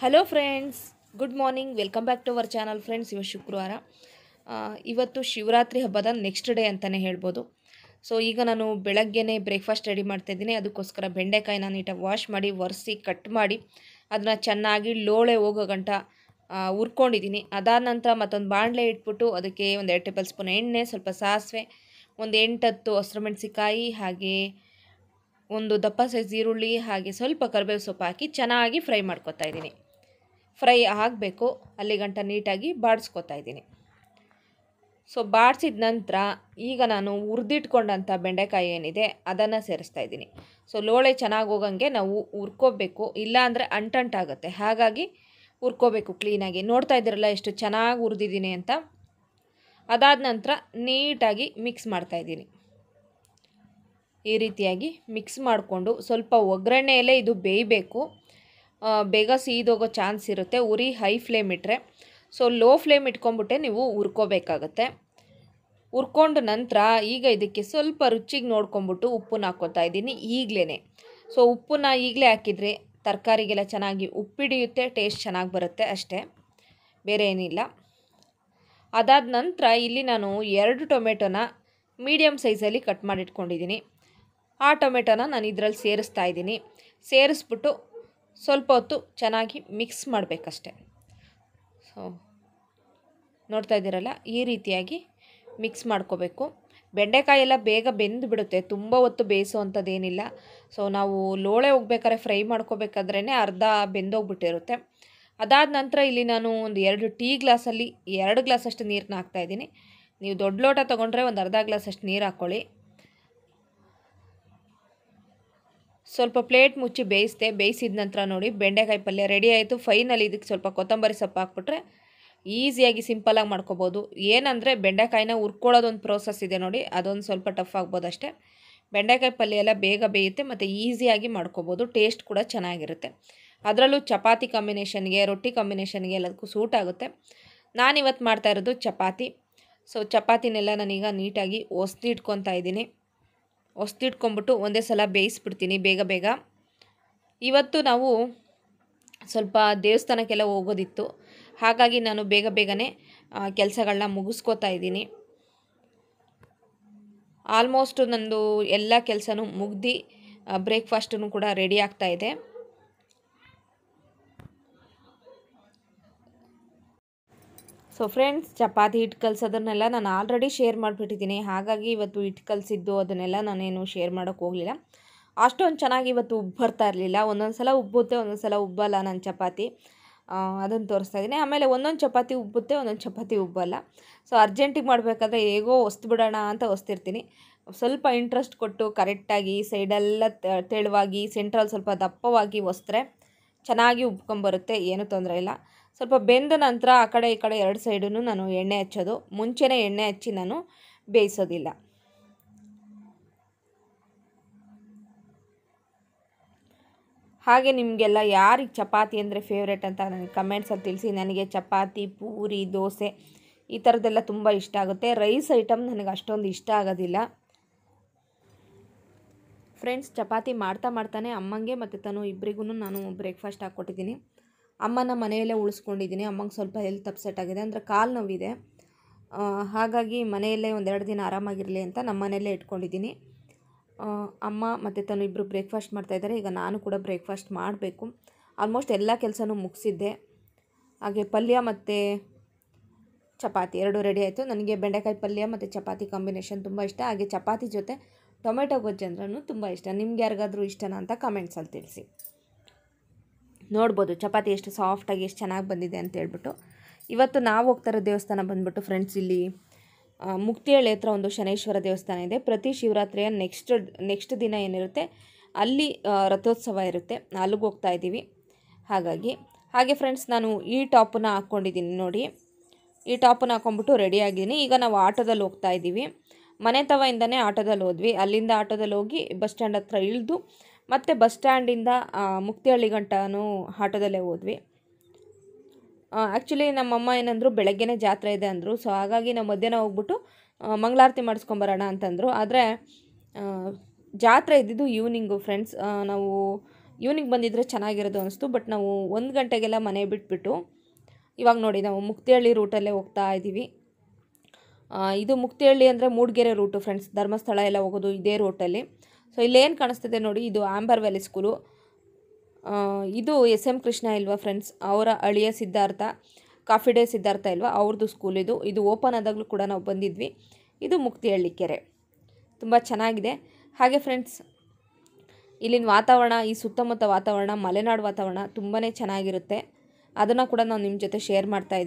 hello friends good morning welcome back to our channel friends ಇವತ್ತು ಶುಕ್ರವಾರ ಇವತ್ತು ಶಿವರಾತ್ರಿ ಹಬ್ಬದ ನೆಕ್ಸ್ಟ್ ಡೇ ಅಂತಲೇ ಹೇಳ್ಬೋದು ಸೊ ಈಗ ನಾನು ಬೆಳಗ್ಗೆ ಬ್ರೇಕ್ಫಾಸ್ಟ್ ರೆಡಿ ಮಾಡ್ತಾಯಿದ್ದೀನಿ ಅದಕ್ಕೋಸ್ಕರ ಬೆಂಡೆಕಾಯಿನ ನೀಟಾಗಿ ವಾಶ್ ಮಾಡಿ ಒರೆಸಿ ಕಟ್ ಮಾಡಿ ಅದನ್ನ ಚೆನ್ನಾಗಿ ಲೋಳೆ ಹೋಗೋ ಗಂಟ ಹುರ್ಕೊಂಡಿದ್ದೀನಿ ಅದಾದ ನಂತರ ಮತ್ತೊಂದು ಬಾಣಲೆ ಇಟ್ಬಿಟ್ಟು ಅದಕ್ಕೆ ಒಂದು ಎರಡು ಟೇಬಲ್ ಸ್ಪೂನ್ ಎಣ್ಣೆ ಸ್ವಲ್ಪ ಸಾಸಿವೆ ಒಂದು ಎಂಟತ್ತು ಹಸಿರು ಮೆಣಸಿಕಾಯಿ ಹಾಗೆ ಒಂದು ದಪ್ಪ ಸೈಜ್ ಈರುಳ್ಳಿ ಹಾಗೆ ಸ್ವಲ್ಪ ಕರಿಬೇವು ಸೊಪ್ಪು ಹಾಕಿ ಚೆನ್ನಾಗಿ ಫ್ರೈ ಮಾಡ್ಕೊತಾ ಇದ್ದೀನಿ ಫ್ರೈ ಆಗಬೇಕು ಅಲ್ಲಿ ಗಂಟ ನೀಟಾಗಿ ಬಾಡಿಸ್ಕೊತಾ ಇದ್ದೀನಿ ಸೊ ಬಾಡಿಸಿದ ನಂತರ ಈಗ ನಾನು ಹುರಿದಿಟ್ಕೊಂಡಂಥ ಬೆಂಡೆಕಾಯಿ ಏನಿದೆ ಅದನ್ನು ಸೇರಿಸ್ತಾ ಇದ್ದೀನಿ ಸೊ ಲೋಳೆ ಚೆನ್ನಾಗಿ ಹೋಗಂಗೆ ನಾವು ಹುರ್ಕೋಬೇಕು ಇಲ್ಲಾಂದರೆ ಅಂಟಂಟಾಗುತ್ತೆ ಹಾಗಾಗಿ ಹುರ್ಕೋಬೇಕು ಕ್ಲೀನಾಗಿ ನೋಡ್ತಾ ಇದ್ದೀರಲ್ಲ ಎಷ್ಟು ಚೆನ್ನಾಗಿ ಹುರಿದಿದ್ದೀನಿ ಅಂತ ಅದಾದ ನಂತರ ನೀಟಾಗಿ ಮಿಕ್ಸ್ ಮಾಡ್ತಾಯಿದ್ದೀನಿ ಈ ರೀತಿಯಾಗಿ ಮಿಕ್ಸ್ ಮಾಡಿಕೊಂಡು ಸ್ವಲ್ಪ ಒಗ್ಗರಣೆಯಲ್ಲೇ ಇದು ಬೇಯಬೇಕು ಬೇಗ ಸೀದೋಗೋ ಚಾನ್ಸ್ ಇರುತ್ತೆ ಉರಿ ಹೈ ಫ್ಲೇಮ್ ಇಟ್ಟರೆ ಸೊ ಲೋ ಫ್ಲೇಮ್ ಇಟ್ಕೊಂಡ್ಬಿಟ್ಟೆ ನೀವು ಹುರ್ಕೋಬೇಕಾಗತ್ತೆ ಹುರ್ಕೊಂಡ ನಂತರ ಈಗ ಇದಕ್ಕೆ ಸ್ವಲ್ಪ ರುಚಿಗೆ ನೋಡ್ಕೊಂಬಿಟ್ಟು ಉಪ್ಪನ್ನ ಹಾಕ್ಕೊತಾ ಇದ್ದೀನಿ ಈಗಲೇ ಸೊ ಉಪ್ಪನ್ನ ಈಗಲೇ ಹಾಕಿದರೆ ತರಕಾರಿಗೆಲ್ಲ ಚೆನ್ನಾಗಿ ಉಪ್ಪಿಡಿಯುತ್ತೆ ಟೇಸ್ಟ್ ಚೆನ್ನಾಗಿ ಬರುತ್ತೆ ಅಷ್ಟೇ ಬೇರೆ ಏನಿಲ್ಲ ಅದಾದ ನಂತರ ಇಲ್ಲಿ ನಾನು ಎರಡು ಟೊಮೆಟೊನ ಮೀಡಿಯಮ್ ಸೈಜಲ್ಲಿ ಕಟ್ ಮಾಡಿಟ್ಕೊಂಡಿದ್ದೀನಿ ಆ ಟೊಮೆಟೊನ ನಾನು ಇದರಲ್ಲಿ ಸೇರಿಸ್ತಾ ಇದ್ದೀನಿ ಸೇರಿಸ್ಬಿಟ್ಟು ಸ್ವಲ್ಪ ಹೊತ್ತು ಚೆನ್ನಾಗಿ ಮಿಕ್ಸ್ ಮಾಡಬೇಕಷ್ಟೆ ಸೊ ನೋಡ್ತಾ ಇದ್ದೀರಲ್ಲ ಈ ರೀತಿಯಾಗಿ ಮಿಕ್ಸ್ ಮಾಡ್ಕೋಬೇಕು ಬೆಂಡೆಕಾಯಿ ಎಲ್ಲ ಬೇಗ ಬೆಂದು ಬಿಡುತ್ತೆ ತುಂಬ ಹೊತ್ತು ಬೇಯಿಸೋವಂಥದ್ದೇನಿಲ್ಲ ಸೊ ನಾವು ಲೋಳೆ ಹೋಗ್ಬೇಕಾದ್ರೆ ಫ್ರೈ ಮಾಡ್ಕೋಬೇಕಾದ್ರೇ ಅರ್ಧ ಬೆಂದೋಗ್ಬಿಟ್ಟಿರುತ್ತೆ ಅದಾದ ನಂತರ ಇಲ್ಲಿ ನಾನು ಒಂದು ಎರಡು ಟೀ ಗ್ಲಾಸಲ್ಲಿ ಎರಡು ಗ್ಲಾಸಷ್ಟು ನೀರನ್ನ ಹಾಕ್ತಾಯಿದ್ದೀನಿ ನೀವು ದೊಡ್ಡ ಲೋಟ ತೊಗೊಂಡ್ರೆ ಒಂದು ಅರ್ಧ ಗ್ಲಾಸಷ್ಟು ನೀರು ಹಾಕ್ಕೊಳ್ಳಿ ಸ್ವಲ್ಪ ಪ್ಲೇಟ್ ಮುಚ್ಚಿ ಬೇಯಿಸಿದೆ ಬೇಯಿಸಿದ ನಂತರ ನೋಡಿ ಬೆಂಡೆಕಾಯಿ ಪಲ್ಯ ರೆಡಿ ಆಯಿತು ಫೈನಲ್ ಇದಕ್ಕೆ ಸ್ವಲ್ಪ ಕೊತ್ತಂಬರಿ ಸೊಪ್ಪು ಹಾಕ್ಬಿಟ್ರೆ ಈಸಿಯಾಗಿ ಸಿಂಪಲಾಗಿ ಮಾಡ್ಕೋಬೋದು ಏನಂದರೆ ಬೆಂಡೆಕಾಯಿನ ಹುರ್ಕೊಳ್ಳೋದೊಂದು ಪ್ರೋಸೆಸ್ ಇದೆ ನೋಡಿ ಅದೊಂದು ಸ್ವಲ್ಪ ಟಫ್ ಆಗ್ಬೋದು ಅಷ್ಟೇ ಬೆಂಡೆಕಾಯಿ ಪಲ್ಯ ಎಲ್ಲ ಬೇಗ ಬೇಯುತ್ತೆ ಮತ್ತು ಈಸಿಯಾಗಿ ಮಾಡ್ಕೋಬೋದು ಟೇಸ್ಟ್ ಕೂಡ ಚೆನ್ನಾಗಿರುತ್ತೆ ಅದರಲ್ಲೂ ಚಪಾತಿ ಕಾಂಬಿನೇಷನ್ಗೆ ರೊಟ್ಟಿ ಕಾಂಬಿನೇಷನ್ಗೆ ಎಲ್ಲದಕ್ಕೂ ಸೂಟ್ ಆಗುತ್ತೆ ನಾನಿವತ್ತು ಮಾಡ್ತಾ ಇರೋದು ಚಪಾತಿ ಸೊ ಚಪಾತಿನೆಲ್ಲ ನಾನೀಗ ನೀಟಾಗಿ ಒಸ್ದಿಟ್ಕೊತಾ ಇದ್ದೀನಿ ಹೊಸ್ತಿಟ್ಕೊಂಬಿಟ್ಟು ಒಂದೇ ಸಲ ಬೇಯಿಸ್ಬಿಡ್ತೀನಿ ಬೇಗ ಬೇಗ ಇವತ್ತು ನಾವು ಸ್ವಲ್ಪ ದೇವಸ್ಥಾನಕ್ಕೆಲ್ಲ ಹೋಗೋದಿತ್ತು ಹಾಗಾಗಿ ನಾನು ಬೇಗ ಬೇಗನೆ ಕೆಲಸಗಳನ್ನ ಮುಗಿಸ್ಕೋತಾ ಇದ್ದೀನಿ ಆಲ್ಮೋಸ್ಟು ನಂದು ಎಲ್ಲ ಕೆಲಸನೂ ಮುಗ್ದು ಬ್ರೇಕ್ಫಾಸ್ಟನ್ನು ಕೂಡ ರೆಡಿ ಆಗ್ತಾಯಿದೆ ಸೊ ಫ್ರೆಂಡ್ಸ್ ಚಪಾತಿ ಹಿಟ್ಟು ಕಲ್ಸೋದನ್ನೆಲ್ಲ ನಾನು ಆಲ್ರೆಡಿ ಶೇರ್ ಮಾಡಿಬಿಟ್ಟಿದ್ದೀನಿ ಹಾಗಾಗಿ ಇವತ್ತು ಹಿಟ್ಟು ಕಲಿಸಿದ್ದು ಅದನ್ನೆಲ್ಲ ನಾನೇನು ಶೇರ್ ಮಾಡೋಕ್ಕೆ ಹೋಗಲಿಲ್ಲ ಅಷ್ಟೊಂದು ಚೆನ್ನಾಗಿ ಇವತ್ತು ಉಬ್ಬರ್ತಾ ಇರಲಿಲ್ಲ ಒಂದೊಂದು ಸಲ ಉಬ್ಬುತ್ತೆ ಒಂದೊಂದು ಸಲ ಉಬ್ಬಲ್ಲ ನನ್ನ ಚಪಾತಿ ಅದನ್ನು ತೋರಿಸ್ತಾ ಇದ್ದೀನಿ ಆಮೇಲೆ ಒಂದೊಂದು ಚಪಾತಿ ಉಬ್ಬುತ್ತೆ ಒಂದೊಂದು ಚಪಾತಿ ಉಬ್ಬಲ್ಲ ಸೊ ಅರ್ಜೆಂಟಿಗೆ ಮಾಡಬೇಕಾದ್ರೆ ಹೇಗೋ ಒಸ್ತು ಬಿಡೋಣ ಅಂತ ಹೊಸ್ತಿರ್ತೀನಿ ಸ್ವಲ್ಪ ಇಂಟ್ರೆಸ್ಟ್ ಕೊಟ್ಟು ಕರೆಕ್ಟಾಗಿ ಸೈಡೆಲ್ಲ ತೆಳುವಾಗಿ ಸೆಂಟ್ರಲ್ಲಿ ಸ್ವಲ್ಪ ದಪ್ಪವಾಗಿ ಒಸ್ತ್ರೆ ಚೆನ್ನಾಗಿ ಉಬ್ಕೊಂಬರುತ್ತೆ ಏನೂ ತೊಂದರೆ ಇಲ್ಲ ಸ್ವಲ್ಪ ಬೆಂದ ನಂತರ ಆ ಕಡೆ ಈ ಕಡೆ ಎರಡು ಸೈಡೂ ನಾನು ಎಣ್ಣೆ ಹಚ್ಚೋದು ಮುಂಚೆನೇ ಎಣ್ಣೆ ಹಚ್ಚಿ ನಾನು ಬೇಯಿಸೋದಿಲ್ಲ ಹಾಗೆ ನಿಮಗೆಲ್ಲ ಯಾರಿಗೆ ಚಪಾತಿ ಅಂದರೆ ಫೇವ್ರೇಟ್ ಅಂತ ನನಗೆ ಕಮೆಂಟ್ಸಲ್ಲಿ ತಿಳಿಸಿ ನನಗೆ ಚಪಾತಿ ಪೂರಿ ದೋಸೆ ಈ ಥರದ್ದೆಲ್ಲ ತುಂಬ ಇಷ್ಟ ಆಗುತ್ತೆ ರೈಸ್ ಐಟಮ್ ನನಗೆ ಅಷ್ಟೊಂದು ಇಷ್ಟ ಆಗೋದಿಲ್ಲ ಫ್ರೆಂಡ್ಸ್ ಚಪಾತಿ ಮಾಡ್ತಾ ಮಾಡ್ತಾನೆ ಅಮ್ಮಂಗೆ ಮತ್ತು ತನು ಇಬ್ಬರಿಗೂ ನಾನು ಬ್ರೇಕ್ಫಾಸ್ಟ್ ಹಾಕ್ಕೊಟ್ಟಿದ್ದೀನಿ ಅಮ್ಮನ ಮನೆಯಲ್ಲೇ ಉಳಿಸ್ಕೊಂಡಿದ್ದೀನಿ ಅಮ್ಮಂಗೆ ಸ್ವಲ್ಪ ಹೆಲ್ತ್ ಅಪ್ಸೆಟ್ ಆಗಿದೆ ಅಂದರೆ ಕಾಲು ನೋವಿದೆ ಹಾಗಾಗಿ ಮನೆಯಲ್ಲೇ ಒಂದೆರಡು ದಿನ ಆರಾಮಾಗಿರಲಿ ಅಂತ ನಮ್ಮ ಮನೆಯಲ್ಲೇ ಇಟ್ಕೊಂಡಿದ್ದೀನಿ ಅಮ್ಮ ಮತ್ತು ತಾನು ಇಬ್ಬರು ಬ್ರೇಕ್ಫಾಸ್ಟ್ ಮಾಡ್ತಾಯಿದ್ದಾರೆ ಈಗ ನಾನು ಕೂಡ ಬ್ರೇಕ್ಫಾಸ್ಟ್ ಮಾಡಬೇಕು ಆಲ್ಮೋಸ್ಟ್ ಎಲ್ಲ ಕೆಲಸನೂ ಮುಗಿಸಿದ್ದೆ ಹಾಗೆ ಪಲ್ಯ ಮತ್ತು ಚಪಾತಿ ಎರಡು ರೆಡಿ ಆಯಿತು ನನಗೆ ಬೆಂಡೆಕಾಯಿ ಪಲ್ಯ ಮತ್ತು ಚಪಾತಿ ಕಾಂಬಿನೇಷನ್ ತುಂಬ ಇಷ್ಟ ಹಾಗೆ ಚಪಾತಿ ಜೊತೆ ಟೊಮೆಟೊ ಗೊಜ್ಜಂದ್ರೂ ಅಂದ್ರೂ ತುಂಬ ಇಷ್ಟ ನಿಮ್ಗೆ ಯಾರಿಗಾದರೂ ಇಷ್ಟನಾ ಅಂತ ಕಮೆಂಟ್ಸಲ್ಲಿ ತಿಳಿಸಿ ನೋಡ್ಬೋದು ಚಪಾತಿ ಎಷ್ಟು ಸಾಫ್ಟಾಗಿ ಎಷ್ಟು ಚೆನ್ನಾಗಿ ಬಂದಿದೆ ಅಂತ ಹೇಳ್ಬಿಟ್ಟು ಇವತ್ತು ನಾವು ಹೋಗ್ತಾರೋ ದೇವಸ್ಥಾನ ಬಂದ್ಬಿಟ್ಟು ಫ್ರೆಂಡ್ಸ್ ಇಲ್ಲಿ ಮುಕ್ತಿಹಳ್ಳಿ ಹತ್ರ ಒಂದು ಶನೇಶ್ವರ ದೇವಸ್ಥಾನ ಇದೆ ಪ್ರತಿ ಶಿವರಾತ್ರಿಯ ನೆಕ್ಸ್ಟ್ ನೆಕ್ಸ್ಟ್ ದಿನ ಏನಿರುತ್ತೆ ಅಲ್ಲಿ ರಥೋತ್ಸವ ಇರುತ್ತೆ ಅಲ್ಲಿಗೆ ಹೋಗ್ತಾ ಇದ್ದೀವಿ ಹಾಗಾಗಿ ಹಾಗೆ ಫ್ರೆಂಡ್ಸ್ ನಾನು ಈ ಟಾಪನ್ನ ಹಾಕ್ಕೊಂಡಿದ್ದೀನಿ ನೋಡಿ ಈ ಟಾಪನ್ನ ಹಾಕ್ಕೊಂಡ್ಬಿಟ್ಟು ರೆಡಿಯಾಗಿದ್ದೀನಿ ಈಗ ನಾವು ಆಟೋದಲ್ಲಿ ಹೋಗ್ತಾ ಇದ್ದೀವಿ ಮನೆ ತವಯಿಂದನೇ ಆಟೋದಲ್ಲಿ ಹೋದ್ವಿ ಅಲ್ಲಿಂದ ಆಟೋದಲ್ಲಿ ಹೋಗಿ ಬಸ್ ಸ್ಟ್ಯಾಂಡ್ ಹತ್ರ ಇಳಿದು ಮತ್ತು ಬಸ್ ಸ್ಟ್ಯಾಂಡಿಂದ ಮುಕ್ತಿಹಳ್ಳಿ ಗಂಟನೂ ಆಟೋದಲ್ಲೇ ಹೋದ್ವಿ ಆ್ಯಕ್ಚುಲಿ ನಮ್ಮಮ್ಮ ಏನಂದರು ಬೆಳಗ್ಗೆನೇ ಜಾತ್ರೆ ಇದೆ ಅಂದರು ಸೊ ಹಾಗಾಗಿ ನಾವು ಮಧ್ಯಾಹ್ನ ಹೋಗ್ಬಿಟ್ಟು ಮಂಗಳಾರತಿ ಮಾಡಿಸ್ಕೊಂಬರೋಣ ಅಂತಂದರು ಆದರೆ ಜಾತ್ರೆ ಇದ್ದಿದ್ದು ಈವ್ನಿಂಗು ಫ್ರೆಂಡ್ಸ್ ನಾವು ಈವ್ನಿಂಗ್ ಬಂದಿದ್ದರೆ ಚೆನ್ನಾಗಿರೋದು ಅನಿಸ್ತು ಬಟ್ ನಾವು ಒಂದು ಗಂಟೆಗೆಲ್ಲ ಮನೆ ಬಿಟ್ಬಿಟ್ಟು ಇವಾಗ ನೋಡಿ ನಾವು ಮುಕ್ತಿಹಳ್ಳಿ ರೂಟಲ್ಲೇ ಹೋಗ್ತಾ ಇದ್ದೀವಿ ಇದು ಮುಕ್ತಿಹಳ್ಳಿ ಅಂದರೆ ಮೂಡಿಗೆರೆ ರೂಟು ಫ್ರೆಂಡ್ಸ್ ಧರ್ಮಸ್ಥಳ ಎಲ್ಲ ಹೋಗೋದು ಇದೇ ರೂಟಲ್ಲಿ ಸೊ ಇಲ್ಲೇನು ಕಾಣಿಸ್ತಿದೆ ನೋಡಿ ಇದು ಆಂಬರ್ ವ್ಯಾಲಿ ಸ್ಕೂಲು ಇದು ಎಸ್ ಎಮ್ ಕೃಷ್ಣ ಇಲ್ವಾ ಫ್ರೆಂಡ್ಸ್ ಅವರ ಅಳಿಯ ಸಿದ್ಧಾರ್ಥ ಕಾಫಿ ಡೇ ಸಿದ್ಧಾರ್ಥ ಇಲ್ವಾ ಅವ್ರದ್ದು ಸ್ಕೂಲ್ ಇದು ಇದು ಓಪನ್ ಆದಾಗಲೂ ಕೂಡ ನಾವು ಬಂದಿದ್ವಿ ಇದು ಹಳ್ಳಿ ಕೆರೆ ತುಂಬ ಚೆನ್ನಾಗಿದೆ ಹಾಗೆ ಫ್ರೆಂಡ್ಸ್ ಇಲ್ಲಿನ ವಾತಾವರಣ ಈ ಸುತ್ತಮುತ್ತ ವಾತಾವರಣ ಮಲೆನಾಡು ವಾತಾವರಣ ತುಂಬಾ ಚೆನ್ನಾಗಿರುತ್ತೆ ಅದನ್ನು ಕೂಡ ನಾನು ನಿಮ್ಮ ಜೊತೆ ಶೇರ್ ಮಾಡ್ತಾ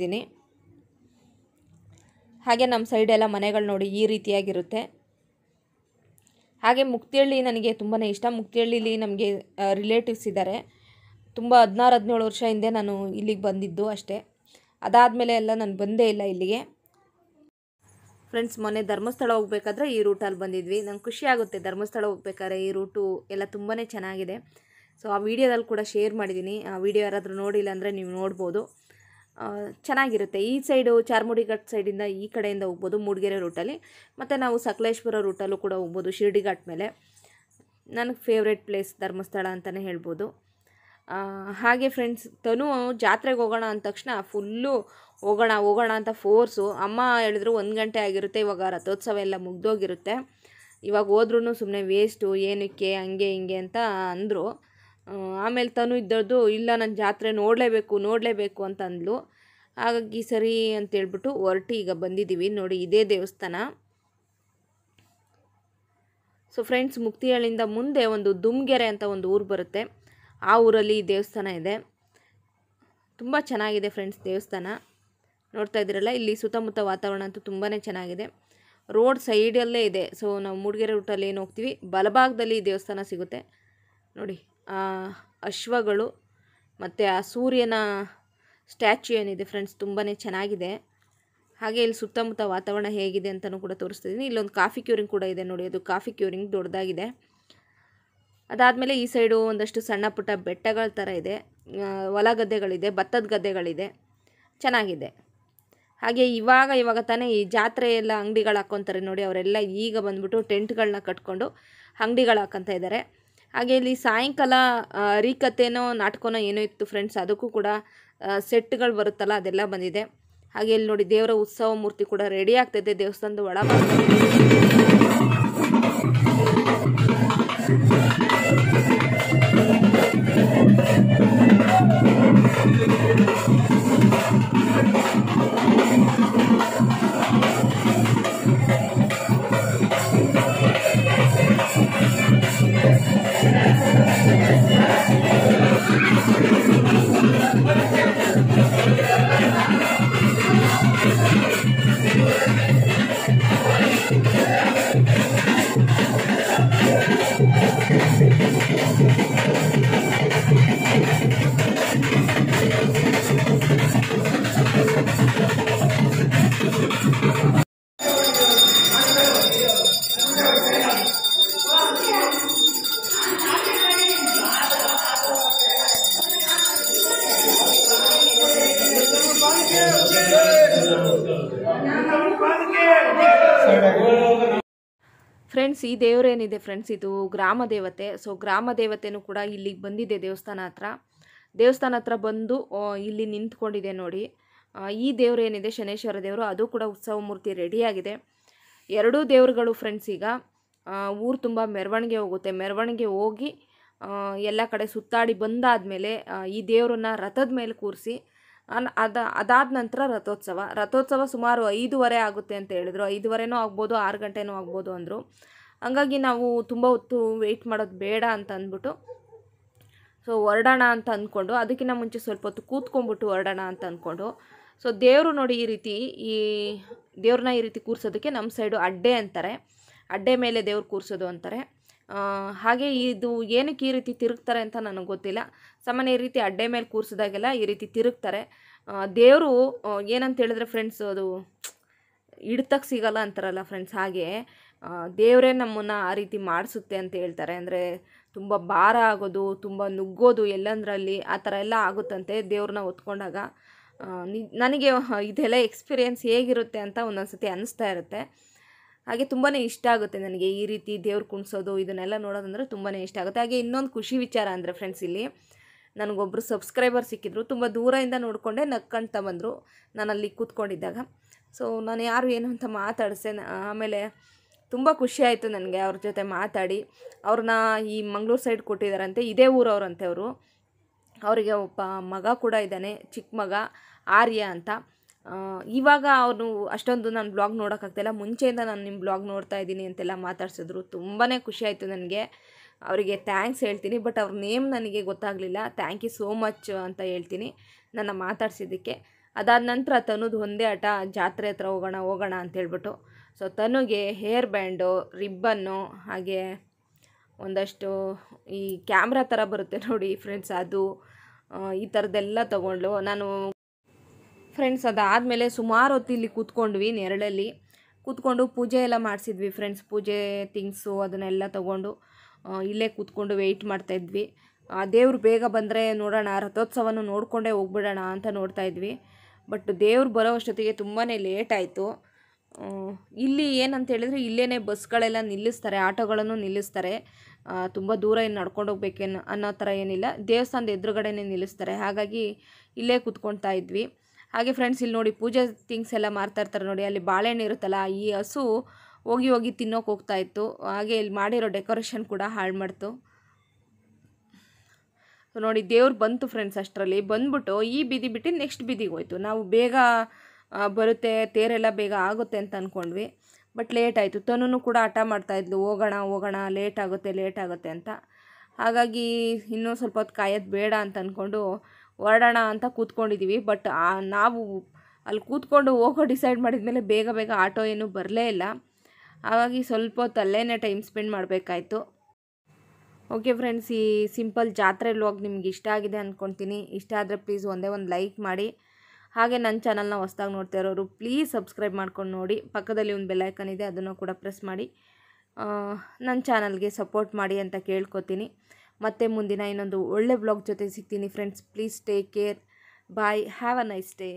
ಹಾಗೆ ನಮ್ಮ ಸೈಡೆಲ್ಲ ಮನೆಗಳು ನೋಡಿ ಈ ರೀತಿಯಾಗಿರುತ್ತೆ ಹಾಗೆ ಮುಕ್ತಿಹಳ್ಳಿ ನನಗೆ ತುಂಬಾ ಇಷ್ಟ ಮುಕ್ತಿಹಳ್ಳಿಲಿ ನಮಗೆ ರಿಲೇಟಿವ್ಸ್ ಇದ್ದಾರೆ ತುಂಬ ಹದಿನಾರು ಹದಿನೇಳು ವರ್ಷ ಹಿಂದೆ ನಾನು ಇಲ್ಲಿಗೆ ಬಂದಿದ್ದು ಅಷ್ಟೇ ಅದಾದಮೇಲೆ ಎಲ್ಲ ನಾನು ಬಂದೇ ಇಲ್ಲ ಇಲ್ಲಿಗೆ ಫ್ರೆಂಡ್ಸ್ ಮೊನ್ನೆ ಧರ್ಮಸ್ಥಳ ಹೋಗ್ಬೇಕಾದ್ರೆ ಈ ರೂಟಲ್ಲಿ ಬಂದಿದ್ವಿ ನಂಗೆ ಖುಷಿ ಆಗುತ್ತೆ ಧರ್ಮಸ್ಥಳ ಹೋಗ್ಬೇಕಾದ್ರೆ ಈ ರೂಟು ಎಲ್ಲ ತುಂಬಾ ಚೆನ್ನಾಗಿದೆ ಸೊ ಆ ವಿಡಿಯೋದಲ್ಲಿ ಕೂಡ ಶೇರ್ ಮಾಡಿದ್ದೀನಿ ಆ ವಿಡಿಯೋ ಯಾರಾದರೂ ನೋಡಿಲ್ಲ ಅಂದರೆ ನೀವು ನೋಡ್ಬೋದು ಚೆನ್ನಾಗಿರುತ್ತೆ ಈ ಸೈಡು ಚಾರ್ಮುಡಿ ಸೈಡಿಂದ ಈ ಕಡೆಯಿಂದ ಹೋಗ್ಬೋದು ಮೂಡಿಗೆರೆ ರೂಟಲ್ಲಿ ಮತ್ತು ನಾವು ಸಕಲೇಶ್ವರ ರೂಟಲ್ಲೂ ಕೂಡ ಹೋಗ್ಬೋದು ಶಿರ್ಡಿ ಮೇಲೆ ನನಗೆ ಫೇವ್ರೆಟ್ ಪ್ಲೇಸ್ ಧರ್ಮಸ್ಥಳ ಅಂತಲೇ ಹೇಳ್ಬೋದು ಹಾಗೆ ಫ್ರೆಂಡ್ಸ್ ತನು ಜಾತ್ರೆಗೆ ಹೋಗೋಣ ಅಂದ ತಕ್ಷಣ ಫುಲ್ಲು ಹೋಗೋಣ ಹೋಗೋಣ ಅಂತ ಫೋರ್ಸು ಅಮ್ಮ ಹೇಳಿದ್ರು ಒಂದು ಗಂಟೆ ಆಗಿರುತ್ತೆ ಇವಾಗ ರಥೋತ್ಸವ ಎಲ್ಲ ಮುಗ್ದೋಗಿರುತ್ತೆ ಇವಾಗ ಹೋದ್ರೂ ಸುಮ್ಮನೆ ವೇಸ್ಟು ಏನಕ್ಕೆ ಹಂಗೆ ಹಿಂಗೆ ಅಂತ ಅಂದರು ಆಮೇಲೆ ತಾನು ಇದ್ದದ್ದು ಇಲ್ಲ ನಾನು ಜಾತ್ರೆ ನೋಡಲೇಬೇಕು ನೋಡಲೇಬೇಕು ಅಂತ ಅಂದ್ಲು ಹಾಗಾಗಿ ಸರಿ ಅಂತೇಳ್ಬಿಟ್ಟು ಹೊರಟಿ ಈಗ ಬಂದಿದ್ದೀವಿ ನೋಡಿ ಇದೇ ದೇವಸ್ಥಾನ ಸೊ ಫ್ರೆಂಡ್ಸ್ ಮುಕ್ತಿಹಳ್ಳಿಯಿಂದ ಮುಂದೆ ಒಂದು ದುಮ್ಗೆರೆ ಅಂತ ಒಂದು ಊರು ಬರುತ್ತೆ ಆ ಊರಲ್ಲಿ ಈ ದೇವಸ್ಥಾನ ಇದೆ ತುಂಬ ಚೆನ್ನಾಗಿದೆ ಫ್ರೆಂಡ್ಸ್ ದೇವಸ್ಥಾನ ನೋಡ್ತಾ ಇದ್ದೀರಲ್ಲ ಇಲ್ಲಿ ಸುತ್ತಮುತ್ತ ವಾತಾವರಣ ಅಂತೂ ತುಂಬಾ ಚೆನ್ನಾಗಿದೆ ರೋಡ್ ಸೈಡಲ್ಲೇ ಇದೆ ಸೊ ನಾವು ಮೂಡಿಗೆರೆ ರೂಟಲ್ಲಿ ಏನು ಹೋಗ್ತೀವಿ ಬಲಭಾಗದಲ್ಲಿ ಈ ದೇವಸ್ಥಾನ ಸಿಗುತ್ತೆ ನೋಡಿ ಆ ಅಶ್ವಗಳು ಮತ್ತು ಆ ಸೂರ್ಯನ ಸ್ಟ್ಯಾಚ್ಯೂ ಏನಿದೆ ಫ್ರೆಂಡ್ಸ್ ತುಂಬಾ ಚೆನ್ನಾಗಿದೆ ಹಾಗೆ ಇಲ್ಲಿ ಸುತ್ತಮುತ್ತ ವಾತಾವರಣ ಹೇಗಿದೆ ಅಂತಲೂ ಕೂಡ ತೋರಿಸ್ತಿದ್ದೀನಿ ಇಲ್ಲೊಂದು ಕಾಫಿ ಕ್ಯೂರಿಂಗ್ ಕೂಡ ಇದೆ ನೋಡಿ ಅದು ಕಾಫಿ ಕ್ಯೂರಿಂಗ್ ದೊಡ್ಡದಾಗಿದೆ ಅದಾದಮೇಲೆ ಈ ಸೈಡು ಒಂದಷ್ಟು ಸಣ್ಣ ಪುಟ್ಟ ಬೆಟ್ಟಗಳ ಥರ ಇದೆ ಹೊಲ ಗದ್ದೆಗಳಿದೆ ಭತ್ತದ ಗದ್ದೆಗಳಿದೆ ಚೆನ್ನಾಗಿದೆ ಹಾಗೆ ಇವಾಗ ಇವಾಗ ತಾನೇ ಈ ಜಾತ್ರೆಯೆಲ್ಲ ಅಂಗಡಿಗಳು ಹಾಕ್ಕೊತಾರೆ ನೋಡಿ ಅವರೆಲ್ಲ ಈಗ ಬಂದ್ಬಿಟ್ಟು ಟೆಂಟ್ಗಳನ್ನ ಕಟ್ಕೊಂಡು ಅಂಗಡಿಗಳು ಹಾಕೊತ ಇದ್ದಾರೆ ಹಾಗೆ ಇಲ್ಲಿ ಸಾಯಂಕಾಲ ರೀಕತೆನೋ ನಾಟಕನೋ ಏನೋ ಇತ್ತು ಫ್ರೆಂಡ್ಸ್ ಅದಕ್ಕೂ ಕೂಡ ಸೆಟ್ಗಳು ಬರುತ್ತಲ್ಲ ಅದೆಲ್ಲ ಬಂದಿದೆ ಹಾಗೆ ಇಲ್ಲಿ ನೋಡಿ ದೇವರ ಉತ್ಸವ ಮೂರ್ತಿ ಕೂಡ ರೆಡಿ ಆಗ್ತಿದೆ ದೇವಸ್ಥಾನದ ಒಳ ಫ್ರೆಂಡ್ಸ್ ಈ ದೇವರೇನಿದೆ ಫ್ರೆಂಡ್ಸ್ ಇದು ಗ್ರಾಮ ದೇವತೆ ಸೊ ಗ್ರಾಮ ದೇವತೆನೂ ಕೂಡ ಇಲ್ಲಿಗೆ ಬಂದಿದೆ ದೇವಸ್ಥಾನ ಹತ್ರ ದೇವಸ್ಥಾನ ಹತ್ರ ಬಂದು ಇಲ್ಲಿ ನಿಂತ್ಕೊಂಡಿದೆ ನೋಡಿ ಈ ಏನಿದೆ ಶನೇಶ್ವರ ದೇವರು ಅದು ಕೂಡ ಉತ್ಸವ ಮೂರ್ತಿ ರೆಡಿಯಾಗಿದೆ ಎರಡೂ ದೇವರುಗಳು ಫ್ರೆಂಡ್ಸ್ ಈಗ ಊರು ತುಂಬ ಮೆರವಣಿಗೆ ಹೋಗುತ್ತೆ ಮೆರವಣಿಗೆ ಹೋಗಿ ಎಲ್ಲ ಕಡೆ ಸುತ್ತಾಡಿ ಬಂದಾದ ಮೇಲೆ ಈ ದೇವರನ್ನ ರಥದ ಮೇಲೆ ಕೂರಿಸಿ ಅನ್ ಅದ ಅದಾದ ನಂತರ ರಥೋತ್ಸವ ರಥೋತ್ಸವ ಸುಮಾರು ಐದುವರೆ ಆಗುತ್ತೆ ಅಂತ ಹೇಳಿದ್ರು ಐದುವರೆನೂ ಆಗ್ಬೋದು ಆರು ಗಂಟೆನೂ ಆಗ್ಬೋದು ಅಂದರು ಹಂಗಾಗಿ ನಾವು ತುಂಬ ಹೊತ್ತು ವೆಯ್ಟ್ ಮಾಡೋದು ಬೇಡ ಅಂತ ಅಂದ್ಬಿಟ್ಟು ಸೊ ಹೊರಡೋಣ ಅಂತ ಅಂದ್ಕೊಂಡು ಅದಕ್ಕಿಂತ ಮುಂಚೆ ಸ್ವಲ್ಪ ಹೊತ್ತು ಕೂತ್ಕೊಂಡ್ಬಿಟ್ಟು ಹೊರಡೋಣ ಅಂತ ಅಂದ್ಕೊಂಡು ಸೊ ದೇವರು ನೋಡಿ ಈ ರೀತಿ ಈ ದೇವ್ರನ್ನ ಈ ರೀತಿ ಕೂರಿಸೋದಕ್ಕೆ ನಮ್ಮ ಸೈಡು ಅಡ್ಡೆ ಅಂತಾರೆ ಅಡ್ಡೆ ಮೇಲೆ ದೇವ್ರು ಕೂರಿಸೋದು ಅಂತಾರೆ ಹಾಗೆ ಇದು ಏನಕ್ಕೆ ಈ ರೀತಿ ತಿರುಗ್ತಾರೆ ಅಂತ ನನಗೆ ಗೊತ್ತಿಲ್ಲ ಸಾಮಾನ್ಯ ಈ ರೀತಿ ಅಡ್ಡೆ ಮೇಲೆ ಕೂರಿಸಿದಾಗೆಲ್ಲ ಈ ರೀತಿ ತಿರುಗ್ತಾರೆ ದೇವರು ಏನಂತ ಹೇಳಿದ್ರೆ ಫ್ರೆಂಡ್ಸ್ ಅದು ಇಡ್ತಕ್ಕೆ ಸಿಗಲ್ಲ ಅಂತಾರಲ್ಲ ಫ್ರೆಂಡ್ಸ್ ಹಾಗೆ ದೇವರೇ ನಮ್ಮನ್ನು ಆ ರೀತಿ ಮಾಡಿಸುತ್ತೆ ಅಂತ ಹೇಳ್ತಾರೆ ಅಂದರೆ ತುಂಬ ಭಾರ ಆಗೋದು ತುಂಬ ನುಗ್ಗೋದು ಎಲ್ಲಂದ್ರಲ್ಲಿ ಆ ಥರ ಎಲ್ಲ ಆಗುತ್ತಂತೆ ದೇವ್ರನ್ನ ಹೊತ್ಕೊಂಡಾಗ ನನಗೆ ಇದೆಲ್ಲ ಎಕ್ಸ್ಪೀರಿಯೆನ್ಸ್ ಹೇಗಿರುತ್ತೆ ಅಂತ ಒಂದೊಂದು ಸತಿ ಅನ್ನಿಸ್ತಾ ಇರುತ್ತೆ ಹಾಗೆ ತುಂಬಾ ಇಷ್ಟ ಆಗುತ್ತೆ ನನಗೆ ಈ ರೀತಿ ದೇವ್ರು ಕುಣಿಸೋದು ಇದನ್ನೆಲ್ಲ ನೋಡೋದಂದ್ರೆ ತುಂಬಾ ಇಷ್ಟ ಆಗುತ್ತೆ ಹಾಗೆ ಇನ್ನೊಂದು ಖುಷಿ ವಿಚಾರ ಅಂದರೆ ಫ್ರೆಂಡ್ಸ್ ಇಲ್ಲಿ ನನಗೊಬ್ಬರು ಸಬ್ಸ್ಕ್ರೈಬರ್ ಸಿಕ್ಕಿದ್ರು ತುಂಬ ದೂರದಿಂದ ನೋಡಿಕೊಂಡೆ ನಕ್ಕಂತ ಬಂದರು ನಾನು ಅಲ್ಲಿ ಕೂತ್ಕೊಂಡಿದ್ದಾಗ ಸೊ ನಾನು ಯಾರು ಏನು ಅಂತ ಮಾತಾಡಿಸೆ ಆಮೇಲೆ ತುಂಬ ಖುಷಿ ನನಗೆ ಅವ್ರ ಜೊತೆ ಮಾತಾಡಿ ಅವ್ರನ್ನ ಈ ಮಂಗಳೂರು ಸೈಡ್ ಕೊಟ್ಟಿದ್ದಾರಂತೆ ಇದೇ ಊರವರಂತೆ ಅವರು ಅವರಿಗೆ ಒಬ್ಬ ಮಗ ಕೂಡ ಇದ್ದಾನೆ ಚಿಕ್ಕ ಮಗ ಆರ್ಯ ಅಂತ ಇವಾಗ ಅವನು ಅಷ್ಟೊಂದು ನಾನು ಬ್ಲಾಗ್ ನೋಡೋಕ್ಕಾಗ್ತಿಲ್ಲ ಮುಂಚೆಯಿಂದ ನಾನು ನಿಮ್ಮ ಬ್ಲಾಗ್ ನೋಡ್ತಾ ಇದ್ದೀನಿ ಅಂತೆಲ್ಲ ಮಾತಾಡ್ಸಿದ್ರು ತುಂಬಾ ಖುಷಿ ನನಗೆ ಅವರಿಗೆ ಥ್ಯಾಂಕ್ಸ್ ಹೇಳ್ತೀನಿ ಬಟ್ ಅವ್ರ ನೇಮ್ ನನಗೆ ಗೊತ್ತಾಗಲಿಲ್ಲ ಥ್ಯಾಂಕ್ ಯು ಸೋ ಮಚ್ ಅಂತ ಹೇಳ್ತೀನಿ ನನ್ನ ಮಾತಾಡ್ಸಿದ್ದಕ್ಕೆ ಅದಾದ ನಂತರ ತನ್ನದು ಒಂದೇ ಆಟ ಜಾತ್ರೆ ಹತ್ರ ಹೋಗೋಣ ಹೋಗೋಣ ಅಂತೇಳ್ಬಿಟ್ಟು ಸೊ ತನುಗೆ ಹೇರ್ ಬ್ಯಾಂಡು ರಿಬ್ಬನ್ನು ಹಾಗೆ ಒಂದಷ್ಟು ಈ ಕ್ಯಾಮ್ರಾ ಥರ ಬರುತ್ತೆ ನೋಡಿ ಫ್ರೆಂಡ್ಸ್ ಅದು ಈ ಥರದ್ದೆಲ್ಲ ತೊಗೊಂಡು ನಾನು ಫ್ರೆಂಡ್ಸ್ ಅದಾದಮೇಲೆ ಸುಮಾರು ಹೊತ್ತು ಇಲ್ಲಿ ಕೂತ್ಕೊಂಡ್ವಿ ನೆರಳಲ್ಲಿ ಕೂತ್ಕೊಂಡು ಪೂಜೆ ಎಲ್ಲ ಮಾಡಿಸಿದ್ವಿ ಫ್ರೆಂಡ್ಸ್ ಪೂಜೆ ಥಿಂಗ್ಸು ಅದನ್ನೆಲ್ಲ ತೊಗೊಂಡು ಇಲ್ಲೇ ಕೂತ್ಕೊಂಡು ವೆಯ್ಟ್ ಮಾಡ್ತಾಯಿದ್ವಿ ದೇವ್ರು ಬೇಗ ಬಂದರೆ ನೋಡೋಣ ರಥೋತ್ಸವನ್ನು ನೋಡಿಕೊಂಡೇ ಹೋಗ್ಬಿಡೋಣ ಅಂತ ನೋಡ್ತಾಯಿದ್ವಿ ಬಟ್ ದೇವ್ರು ಬರೋ ಅಷ್ಟೊತ್ತಿಗೆ ತುಂಬಾ ಲೇಟ್ ಆಯಿತು ಇಲ್ಲಿ ಏನಂತ ಹೇಳಿದ್ರೆ ಇಲ್ಲೇ ಬಸ್ಗಳೆಲ್ಲ ನಿಲ್ಲಿಸ್ತಾರೆ ಆಟೋಗಳನ್ನು ನಿಲ್ಲಿಸ್ತಾರೆ ತುಂಬ ದೂರ ಏನು ನಡ್ಕೊಂಡು ಹೋಗ್ಬೇಕೇನು ಅನ್ನೋ ಥರ ಏನಿಲ್ಲ ದೇವಸ್ಥಾನದ ಎದುರುಗಡೆನೇ ನಿಲ್ಲಿಸ್ತಾರೆ ಹಾಗಾಗಿ ಇಲ್ಲೇ ಕೂತ್ಕೊಳ್ತಾ ಇದ್ವಿ ಹಾಗೆ ಫ್ರೆಂಡ್ಸ್ ಇಲ್ಲಿ ನೋಡಿ ಪೂಜೆ ಥಿಂಗ್ಸ್ ಎಲ್ಲ ಮಾರ್ತಾ ಇರ್ತಾರೆ ನೋಡಿ ಅಲ್ಲಿ ಬಾಳೆಹಣ್ಣು ಇರುತ್ತಲ್ಲ ಈ ಹಸು ಹೋಗಿ ಹೋಗಿ ತಿನ್ನೋಕೆ ಹೋಗ್ತಾ ಇತ್ತು ಹಾಗೆ ಇಲ್ಲಿ ಮಾಡಿರೋ ಡೆಕೋರೇಷನ್ ಕೂಡ ಹಾಳು ಮಾಡ್ತು ನೋಡಿ ದೇವ್ರು ಬಂತು ಫ್ರೆಂಡ್ಸ್ ಅಷ್ಟರಲ್ಲಿ ಬಂದ್ಬಿಟ್ಟು ಈ ಬೀದಿ ಬಿಟ್ಟು ನೆಕ್ಸ್ಟ್ ಬೀದಿಗೆ ಹೋಯ್ತು ನಾವು ಬೇಗ ಬರುತ್ತೆ ತೇರೆಲ್ಲ ಬೇಗ ಆಗುತ್ತೆ ಅಂತ ಅಂದ್ಕೊಂಡ್ವಿ ಬಟ್ ಲೇಟ್ ಆಯಿತು ತನೂ ಕೂಡ ಹಠ ಮಾಡ್ತಾಯಿದ್ಲು ಹೋಗೋಣ ಹೋಗೋಣ ಲೇಟ್ ಆಗುತ್ತೆ ಲೇಟ್ ಆಗುತ್ತೆ ಅಂತ ಹಾಗಾಗಿ ಇನ್ನೂ ಸ್ವಲ್ಪ ಹೊತ್ತು ಕಾಯೋದು ಬೇಡ ಅಂತ ಅಂದ್ಕೊಂಡು ಹೊರಡೋಣ ಅಂತ ಕೂತ್ಕೊಂಡಿದ್ದೀವಿ ಬಟ್ ನಾವು ಅಲ್ಲಿ ಕೂತ್ಕೊಂಡು ಹೋಗೋ ಡಿಸೈಡ್ ಮಾಡಿದ ಮೇಲೆ ಬೇಗ ಬೇಗ ಆಟೋ ಏನೂ ಬರಲೇ ಇಲ್ಲ ಹಾಗಾಗಿ ಸ್ವಲ್ಪ ತಲ್ಲೇನೇ ಟೈಮ್ ಸ್ಪೆಂಡ್ ಮಾಡಬೇಕಾಯ್ತು ಓಕೆ ಫ್ರೆಂಡ್ಸ್ ಈ ಸಿಂಪಲ್ ಜಾತ್ರೆ ವ್ಲಾಗ್ ನಿಮ್ಗೆ ಇಷ್ಟ ಆಗಿದೆ ಅಂದ್ಕೊತೀನಿ ಇಷ್ಟ ಆದರೆ ಪ್ಲೀಸ್ ಒಂದೇ ಒಂದು ಲೈಕ್ ಮಾಡಿ ಹಾಗೆ ನನ್ನ ಚಾನಲ್ನ ಹೊಸ್ದಾಗಿ ನೋಡ್ತಾ ಇರೋರು ಪ್ಲೀಸ್ ಸಬ್ಸ್ಕ್ರೈಬ್ ಮಾಡ್ಕೊಂಡು ನೋಡಿ ಪಕ್ಕದಲ್ಲಿ ಒಂದು ಬೆಲ್ಲೈಕನ್ ಇದೆ ಅದನ್ನು ಕೂಡ ಪ್ರೆಸ್ ಮಾಡಿ ನನ್ನ ಚಾನಲ್ಗೆ ಸಪೋರ್ಟ್ ಮಾಡಿ ಅಂತ ಕೇಳ್ಕೊತೀನಿ ಮತ್ತೆ ಮುಂದಿನ ಇನ್ನೊಂದು ಒಳ್ಳೆ ಬ್ಲಾಗ್ ಜೊತೆ ಸಿಗ್ತೀನಿ friends please take care bye have a nice day